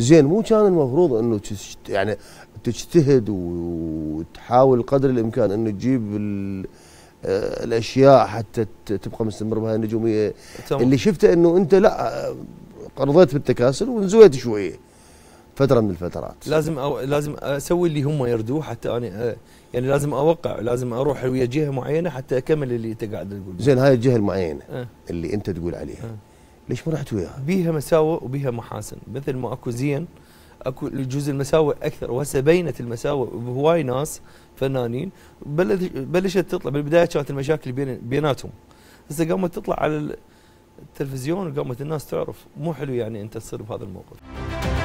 زين مو كان المفروض انه يعني تجتهد وتحاول قدر الامكان انه تجيب آه، الاشياء حتى تبقى مستمر بهاي النجوميه تمام. اللي شفته انه انت لا آه، رضيت بالتكاسل ونزويت شويه فتره من الفترات لازم أو لازم اسوي اللي هم يردوه حتى انا آه، يعني لازم اوقع لازم اروح ويا جهه معينه حتى اكمل اللي انت قاعد تقول زين هاي الجهه المعينه أه. اللي انت تقول عليها أه. ليش ما رحت وياها؟ بيها مساوئ وبيها محاسن مثل ما اكو زين اكو يجوز المساوئ اكثر وهسه بينت المساوئ بهواي ناس فنانين بلشت تطلع بالبدايه كانت المشاكل بين بيناتهم هسه قامت تطلع على التلفزيون وقامت الناس تعرف مو حلو يعني انت تصير بهذا الموقف